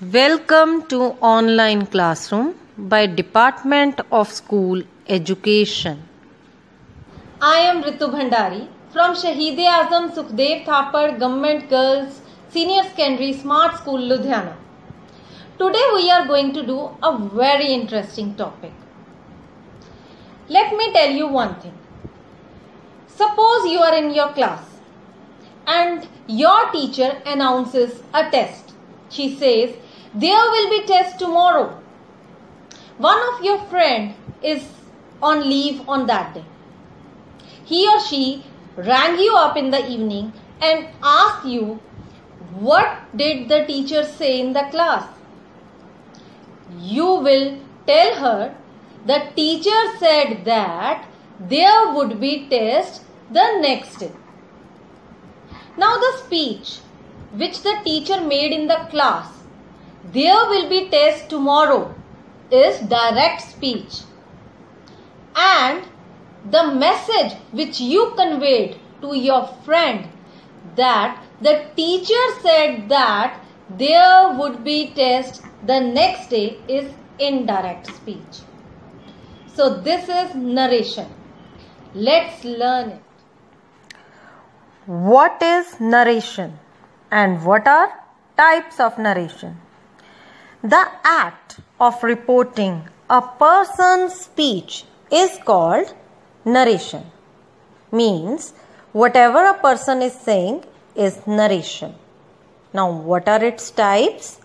Welcome to Online Classroom by Department of School Education. I am Ritu Bhandari from Shahid Azam Sukhdev Thapar Government Girls Senior Secondary Smart School Ludhiana. Today we are going to do a very interesting topic. Let me tell you one thing. Suppose you are in your class and your teacher announces a test. She says there will be test tomorrow. One of your friend is on leave on that day. He or she rang you up in the evening and asked you what did the teacher say in the class? You will tell her the teacher said that there would be test the next day. Now the speech which the teacher made in the class there will be test tomorrow is direct speech. And the message which you conveyed to your friend that the teacher said that there would be test the next day is indirect speech. So this is narration. Let's learn it. What is narration and what are types of narration? The act of reporting a person's speech is called narration. Means whatever a person is saying is narration. Now, what are its types?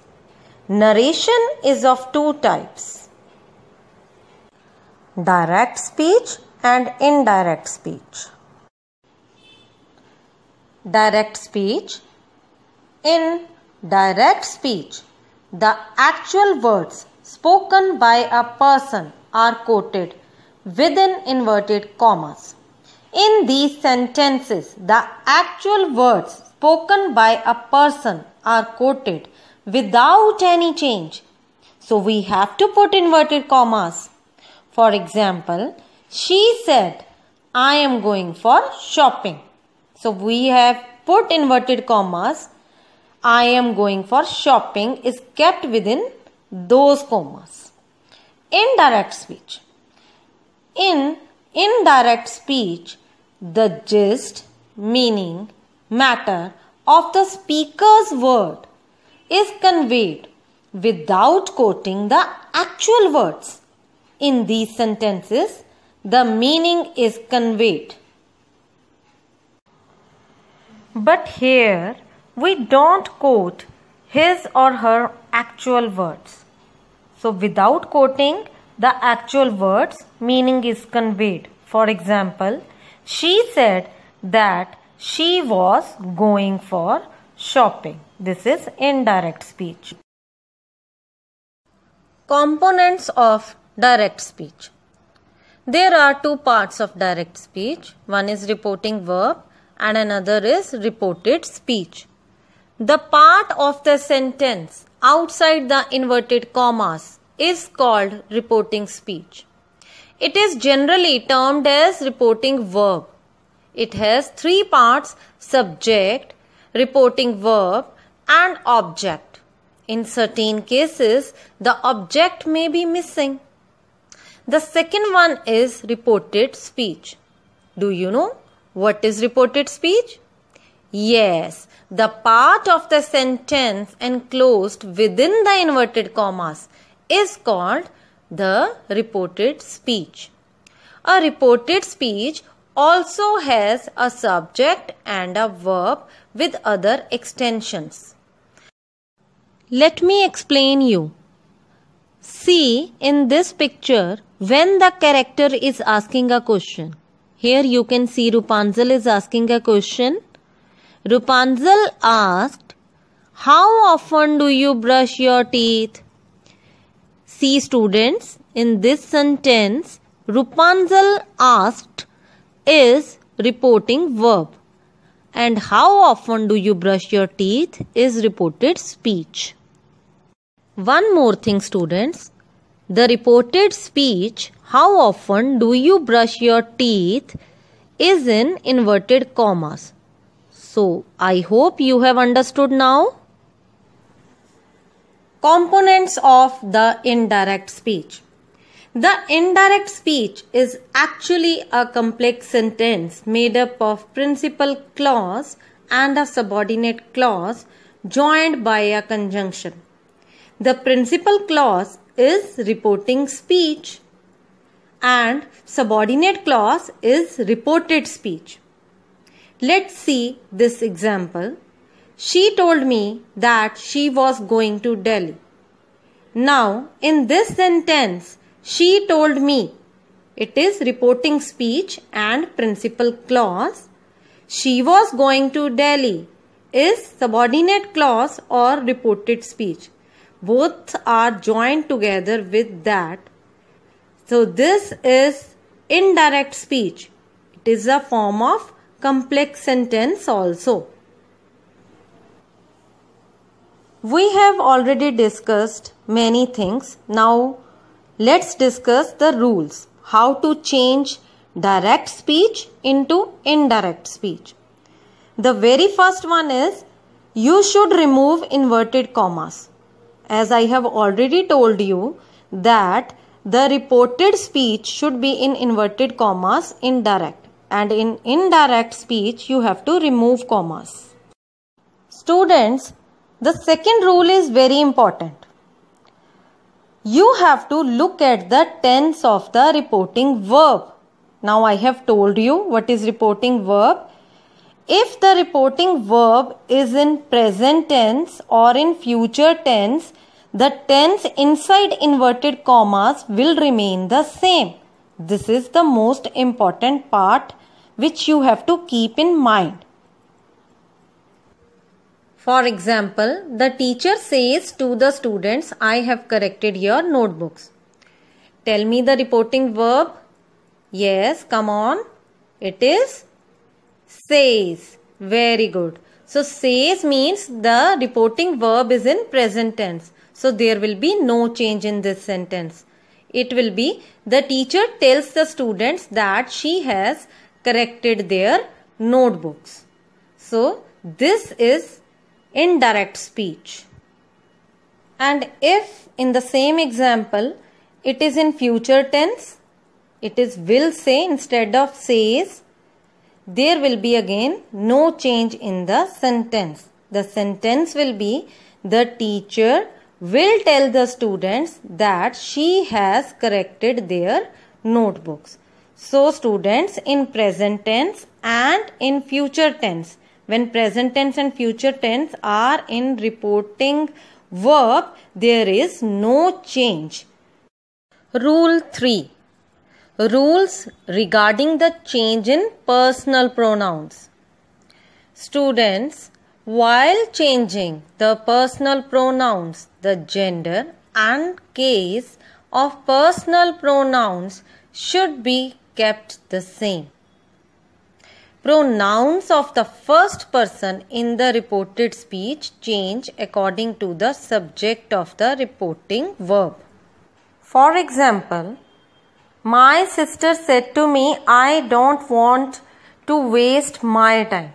Narration is of two types direct speech and indirect speech. Direct speech. In direct speech, the actual words spoken by a person are quoted within inverted commas. In these sentences, the actual words spoken by a person are quoted without any change. So we have to put inverted commas. For example, she said, I am going for shopping. So we have put inverted commas I am going for shopping is kept within those commas. Indirect speech. In indirect speech, the gist, meaning, matter of the speaker's word is conveyed without quoting the actual words. In these sentences, the meaning is conveyed. But here, we don't quote his or her actual words. So, without quoting, the actual words meaning is conveyed. For example, she said that she was going for shopping. This is indirect speech. Components of direct speech. There are two parts of direct speech. One is reporting verb and another is reported speech. The part of the sentence outside the inverted commas is called reporting speech. It is generally termed as reporting verb. It has three parts subject, reporting verb, and object. In certain cases, the object may be missing. The second one is reported speech. Do you know what is reported speech? Yes, the part of the sentence enclosed within the inverted commas is called the reported speech. A reported speech also has a subject and a verb with other extensions. Let me explain you. See in this picture when the character is asking a question. Here you can see Rupanjal is asking a question Rapunzel asked, How often do you brush your teeth? See, students, in this sentence, Rapunzel asked is reporting verb and how often do you brush your teeth is reported speech. One more thing students, the reported speech how often do you brush your teeth is in inverted commas so, I hope you have understood now. Components of the indirect speech. The indirect speech is actually a complex sentence made up of principal clause and a subordinate clause joined by a conjunction. The principal clause is reporting speech and subordinate clause is reported speech. Let's see this example. She told me that she was going to Delhi. Now, in this sentence, she told me. It is reporting speech and principal clause. She was going to Delhi is subordinate clause or reported speech. Both are joined together with that. So this is indirect speech. It is a form of complex sentence also. We have already discussed many things. Now let's discuss the rules. How to change direct speech into indirect speech. The very first one is you should remove inverted commas. As I have already told you that the reported speech should be in inverted commas indirect and in indirect speech you have to remove commas. Students, the second rule is very important. You have to look at the tense of the reporting verb. Now I have told you what is reporting verb. If the reporting verb is in present tense or in future tense, the tense inside inverted commas will remain the same. This is the most important part which you have to keep in mind. For example, the teacher says to the students, I have corrected your notebooks. Tell me the reporting verb. Yes, come on. It is says. Very good. So, says means the reporting verb is in present tense. So, there will be no change in this sentence. It will be the teacher tells the students that she has corrected their notebooks. So, this is indirect speech. And if in the same example it is in future tense, it is will say instead of says, there will be again no change in the sentence. The sentence will be the teacher will tell the students that she has corrected their notebooks. So students in present tense and in future tense when present tense and future tense are in reporting verb there is no change. Rule 3 Rules regarding the change in personal pronouns. Students, while changing the personal pronouns, the gender and case of personal pronouns should be kept the same. Pronouns of the first person in the reported speech change according to the subject of the reporting verb. For example, my sister said to me, I don't want to waste my time.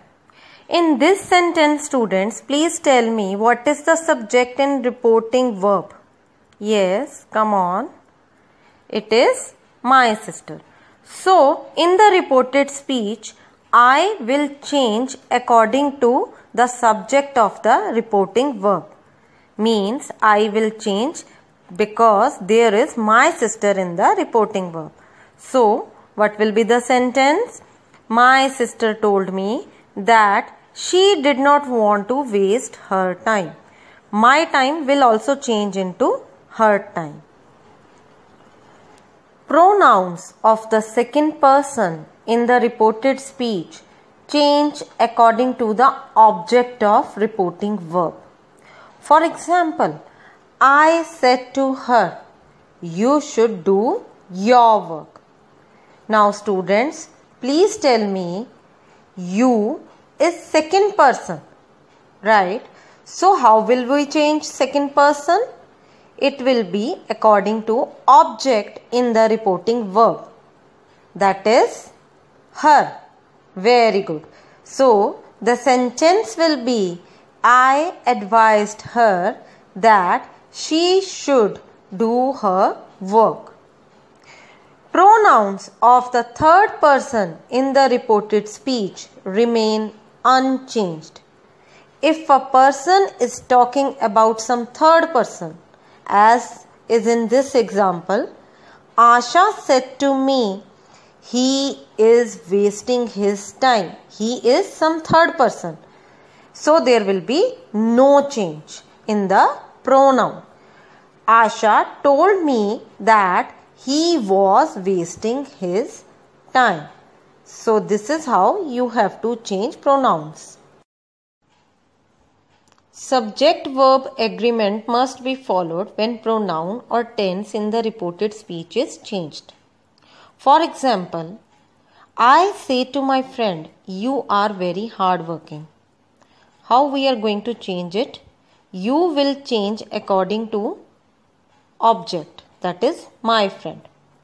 In this sentence, students, please tell me what is the subject and reporting verb? Yes, come on. It is my sister. So, in the reported speech, I will change according to the subject of the reporting verb. Means, I will change because there is my sister in the reporting verb. So, what will be the sentence? My sister told me that she did not want to waste her time. My time will also change into her time. Pronouns of the second person in the reported speech change according to the object of reporting verb. For example, I said to her, You should do your work. Now, students, please tell me, you is second person, right? So, how will we change second person? it will be according to object in the reporting verb. That is her. Very good. So, the sentence will be I advised her that she should do her work. Pronouns of the third person in the reported speech remain unchanged. If a person is talking about some third person, as is in this example. Asha said to me, He is wasting his time. He is some third person. So there will be no change in the pronoun. Asha told me that he was wasting his time. So this is how you have to change pronouns. Subject verb agreement must be followed when pronoun or tense in the reported speech is changed. For example, I say to my friend, You are very hardworking. How we are going to change it? You will change according to object, that is, my friend.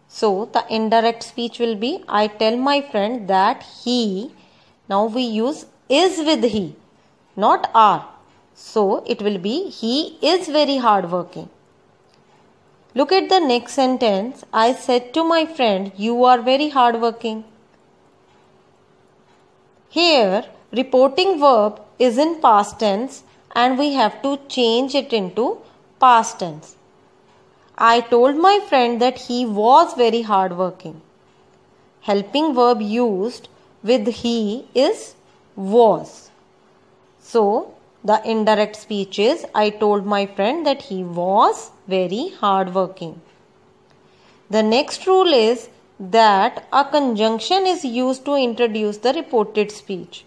So the indirect speech will be I tell my friend that he. Now we use is with he, not are so it will be he is very hardworking. Look at the next sentence. I said to my friend, You are very hardworking. Here, reporting verb is in past tense and we have to change it into past tense. I told my friend that he was very hardworking. Helping verb used with he is was. So, the indirect speech is I told my friend that he was very hardworking. The next rule is that a conjunction is used to introduce the reported speech.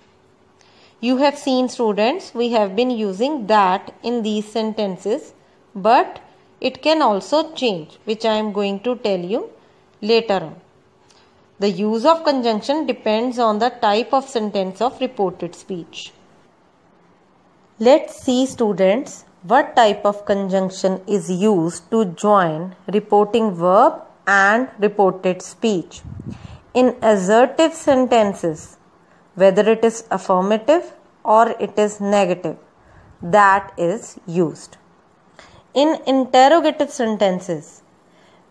You have seen students, we have been using that in these sentences, but it can also change, which I am going to tell you later on. The use of conjunction depends on the type of sentence of reported speech. Let's see students what type of conjunction is used to join reporting verb and reported speech. In assertive sentences, whether it is affirmative or it is negative, that is used. In interrogative sentences,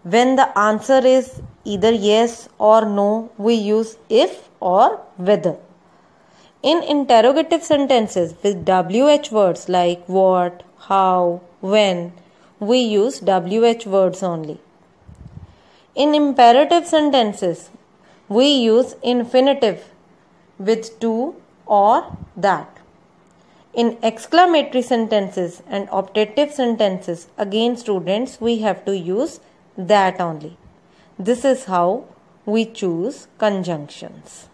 when the answer is either yes or no, we use if or whether. In interrogative sentences with WH words like what, how, when, we use WH words only. In imperative sentences, we use infinitive with to or that. In exclamatory sentences and optative sentences, again, students, we have to use that only. This is how we choose conjunctions.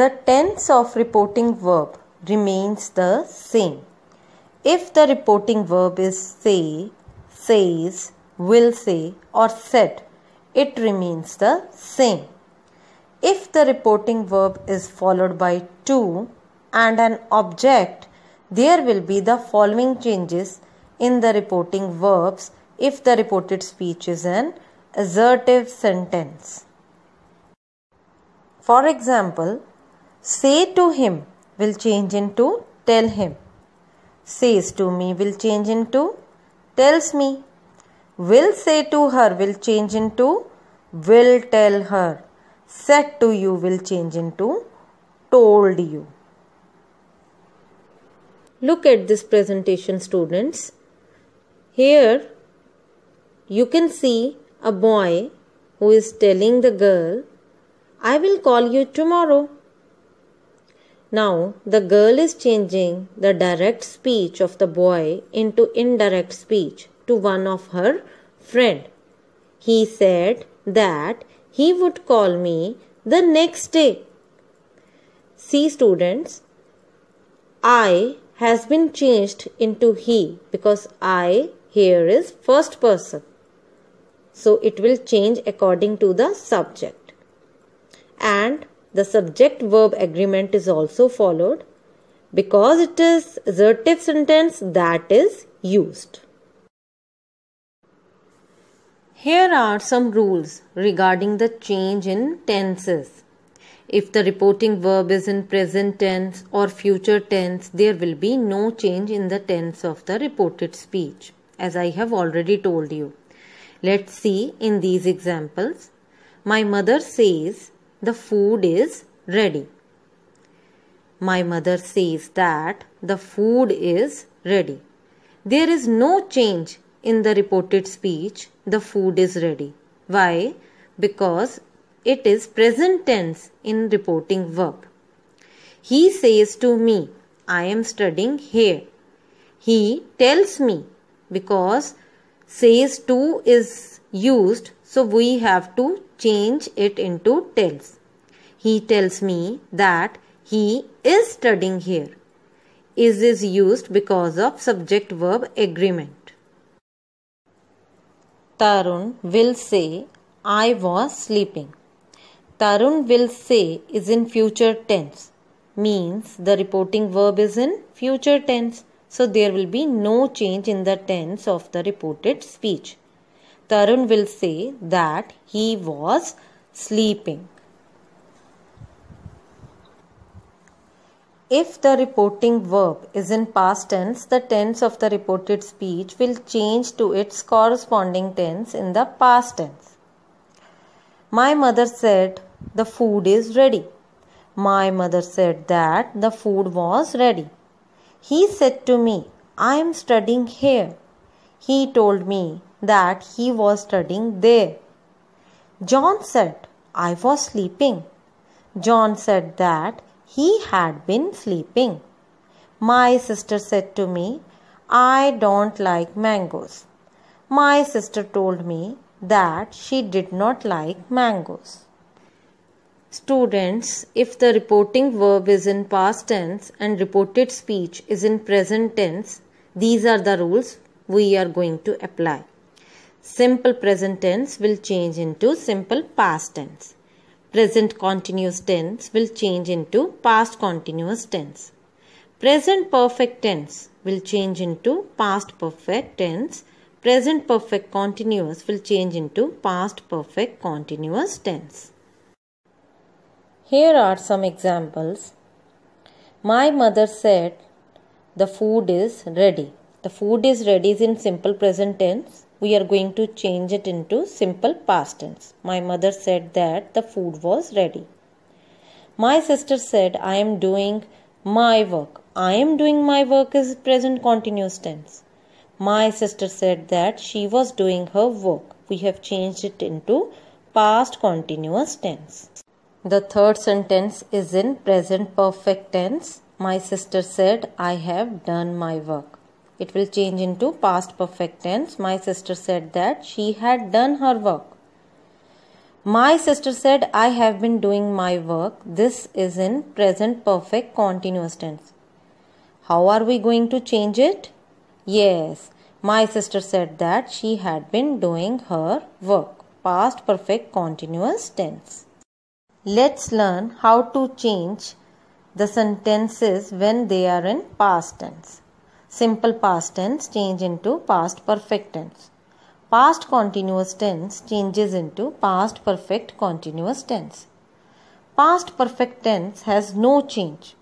the tense of reporting verb remains the same. If the reporting verb is say, says, will say or said, it remains the same. If the reporting verb is followed by to and an object, there will be the following changes in the reporting verbs if the reported speech is an assertive sentence. For example, Say to him will change into tell him. Says to me will change into tells me. Will say to her will change into will tell her. Said to you will change into told you. Look at this presentation students. Here you can see a boy who is telling the girl, I will call you tomorrow. Now the girl is changing the direct speech of the boy into indirect speech to one of her friend. He said that he would call me the next day. See students, I has been changed into he because I here is first person. So it will change according to the subject. And the subject verb agreement is also followed because it is assertive sentence that is used. Here are some rules regarding the change in tenses. If the reporting verb is in present tense or future tense, there will be no change in the tense of the reported speech, as I have already told you. Let's see in these examples. My mother says, the food is ready. My mother says that the food is ready. There is no change in the reported speech, the food is ready. Why? Because it is present tense in reporting verb. He says to me, I am studying here. He tells me because says to is used so we have to change it into tells. He tells me that he is studying here. Is is used because of subject verb agreement. Tarun will say, I was sleeping. Tarun will say is in future tense means the reporting verb is in future tense. So there will be no change in the tense of the reported speech. Tarun will say that he was sleeping. If the reporting verb is in past tense, the tense of the reported speech will change to its corresponding tense in the past tense. My mother said the food is ready. My mother said that the food was ready. He said to me, I am studying here. He told me that he was studying there. John said, I was sleeping. John said that he had been sleeping. My sister said to me, I don't like mangoes. My sister told me that she did not like mangoes. Students, if the reporting verb is in past tense and reported speech is in present tense, these are the rules we are going to apply. Simple present tense will change into simple past tense. Present continuous tense will change into past continuous tense. Present perfect tense will change into past perfect tense. Present perfect continuous will change into past perfect continuous tense. Here are some examples. My mother said the food is ready. The food is ready is in simple present tense we are going to change it into simple past tense. My mother said that the food was ready. My sister said, I am doing my work. I am doing my work is present continuous tense. My sister said that she was doing her work. We have changed it into past continuous tense. The third sentence is in present perfect tense. My sister said, I have done my work. It will change into past perfect tense. My sister said that she had done her work. My sister said, I have been doing my work. This is in present perfect continuous tense. How are we going to change it? Yes, my sister said that she had been doing her work. Past perfect continuous tense. Let's learn how to change the sentences when they are in past tense simple past tense change into past perfect tense. Past continuous tense changes into past perfect continuous tense. Past perfect tense has no change.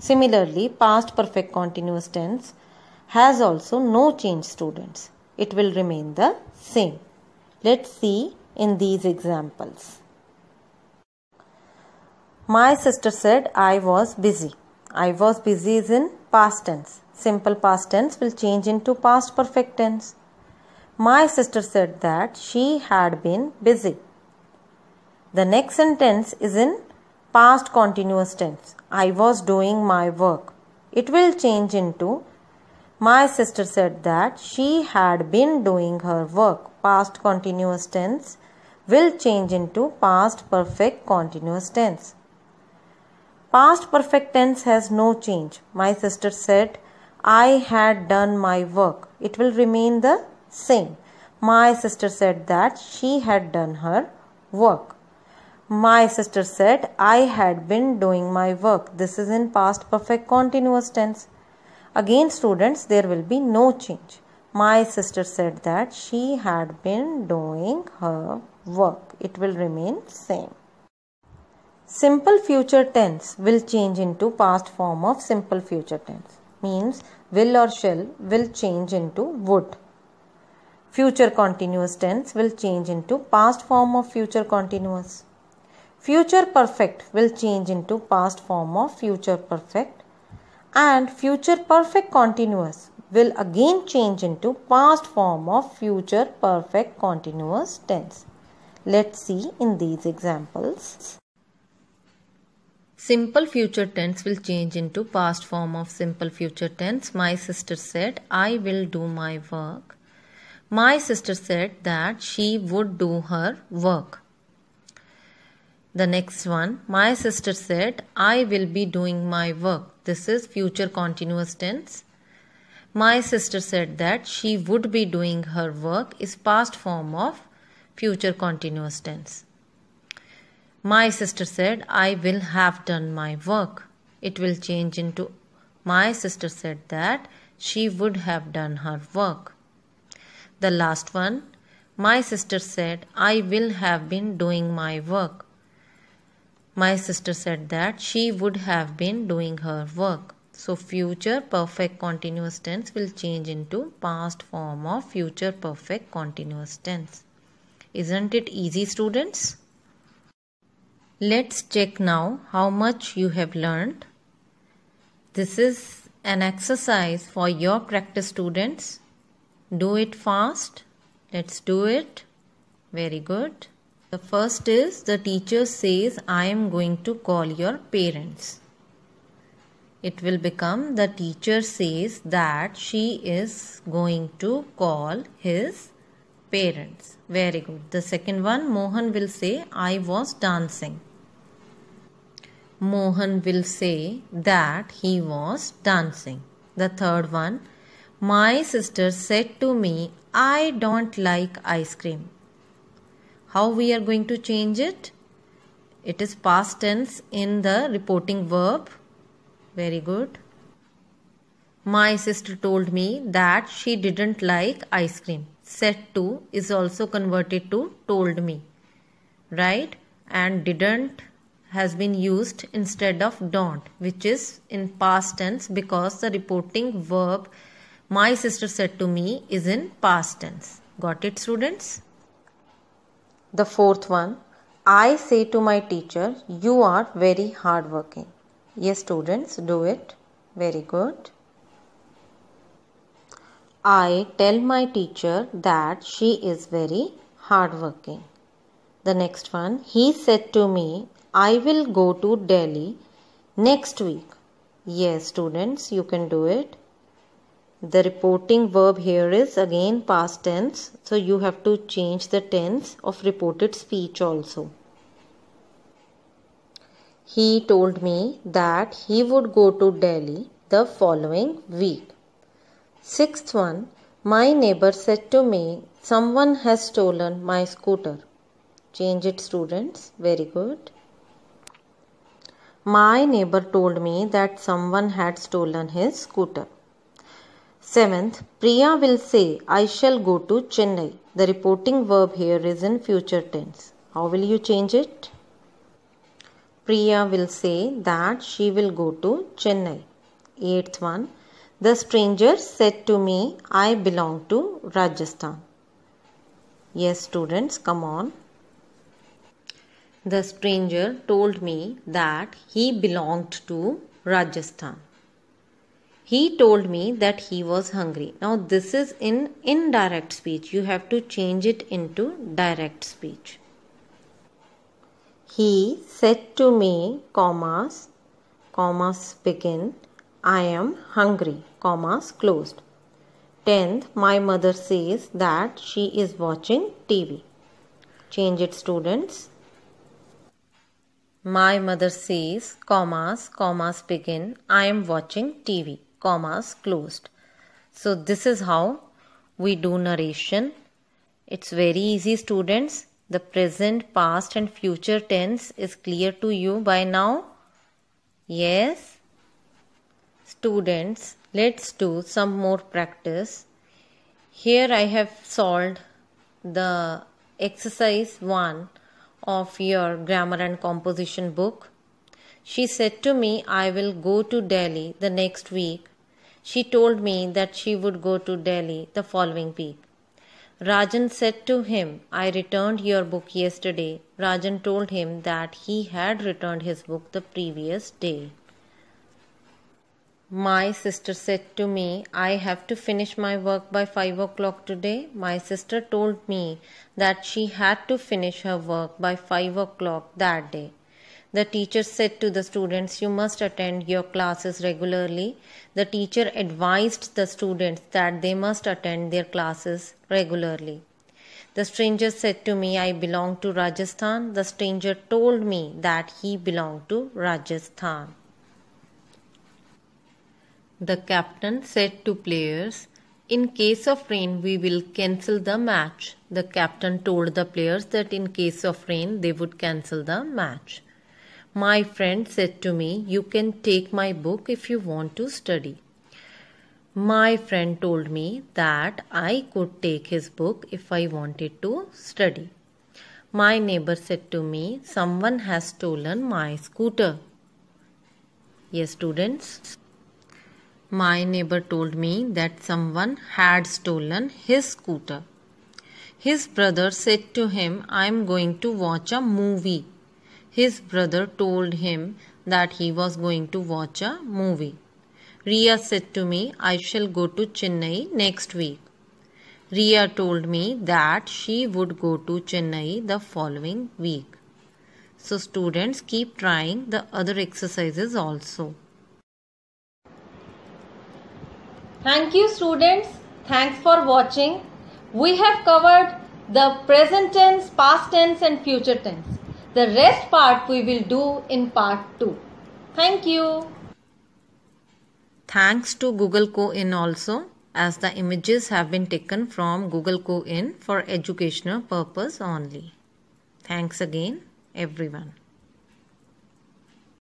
Similarly, past perfect continuous tense has also no change students. It will remain the same. Let's see in these examples. My sister said I was busy. I was busy is in past tense. Simple past tense will change into past perfect tense. My sister said that she had been busy. The next sentence is in past continuous tense. I was doing my work. It will change into my sister said that she had been doing her work. Past continuous tense will change into past perfect continuous tense. Past perfect tense has no change. My sister said, I had done my work. It will remain the same. My sister said that she had done her work. My sister said, I had been doing my work. This is in past perfect continuous tense. Again, students, there will be no change. My sister said that she had been doing her work. It will remain same simple future tense will change into past form of simple future tense means will or shall will change into would future continuous tense will change into past form of future continuous future perfect will change into past form of future perfect and future perfect continuous will again change into past form of future perfect continuous tense let's see in these examples Simple future tense will change into past form of simple future tense. My sister said, I will do my work. My sister said that she would do her work. The next one, my sister said, I will be doing my work. This is future continuous tense. My sister said that she would be doing her work is past form of future continuous tense. My sister said, I will have done my work. It will change into My sister said that she would have done her work. The last one, My sister said, I will have been doing my work. My sister said that she would have been doing her work. So future perfect continuous tense will change into past form of future perfect continuous tense. Isn't it easy students? Let's check now how much you have learned. This is an exercise for your practice students. Do it fast. Let's do it. Very good. The first is the teacher says I am going to call your parents. It will become the teacher says that she is going to call his parents. Very good. The second one Mohan will say I was dancing. Mohan will say that he was dancing. The third one, my sister said to me, I don't like ice cream. How we are going to change it? It is past tense in the reporting verb. Very good. My sister told me that she didn't like ice cream. Said to is also converted to told me. Right? And didn't has been used instead of don't, which is in past tense because the reporting verb my sister said to me is in past tense. Got it, students? The fourth one I say to my teacher, You are very hardworking. Yes, students, do it. Very good. I tell my teacher that she is very hardworking. The next one, he said to me, I will go to Delhi next week. Yes, students, you can do it. The reporting verb here is again past tense. So you have to change the tense of reported speech also. He told me that he would go to Delhi the following week. Sixth one, my neighbor said to me, someone has stolen my scooter. Change it students. Very good. My neighbor told me that someone had stolen his scooter. Seventh, Priya will say, I shall go to Chennai. The reporting verb here is in future tense. How will you change it? Priya will say that she will go to Chennai. Eighth one, the stranger said to me, I belong to Rajasthan. Yes, students, come on. The stranger told me that he belonged to Rajasthan. He told me that he was hungry. Now, this is in indirect speech. You have to change it into direct speech. He said to me, commas, commas begin, I am hungry, commas closed. 10th, my mother says that she is watching TV. Change it, students. My mother says, commas, commas begin, I am watching TV, commas closed. So this is how we do narration. It's very easy students. The present, past and future tense is clear to you by now. Yes. Students, let's do some more practice. Here I have solved the exercise 1 of your grammar and composition book? She said to me, I will go to Delhi the next week. She told me that she would go to Delhi the following week. Rajan said to him, I returned your book yesterday. Rajan told him that he had returned his book the previous day. My sister said to me, I have to finish my work by 5 o'clock today. My sister told me that she had to finish her work by 5 o'clock that day. The teacher said to the students, You must attend your classes regularly. The teacher advised the students that they must attend their classes regularly. The stranger said to me, I belong to Rajasthan. The stranger told me that he belonged to Rajasthan. The captain said to players, In case of rain, we will cancel the match. The captain told the players that in case of rain, they would cancel the match. My friend said to me, You can take my book if you want to study. My friend told me that I could take his book if I wanted to study. My neighbor said to me, Someone has stolen my scooter. Yes, students. My neighbor told me that someone had stolen his scooter. His brother said to him, I'm going to watch a movie. His brother told him that he was going to watch a movie. Ria said to me, I shall go to Chennai next week. Ria told me that she would go to Chennai the following week. So, students keep trying the other exercises also. Thank you students. Thanks for watching. We have covered the present tense, past tense and future tense. The rest part we will do in part 2. Thank you. Thanks to Google Co-in also as the images have been taken from Google Co-in for educational purpose only. Thanks again everyone.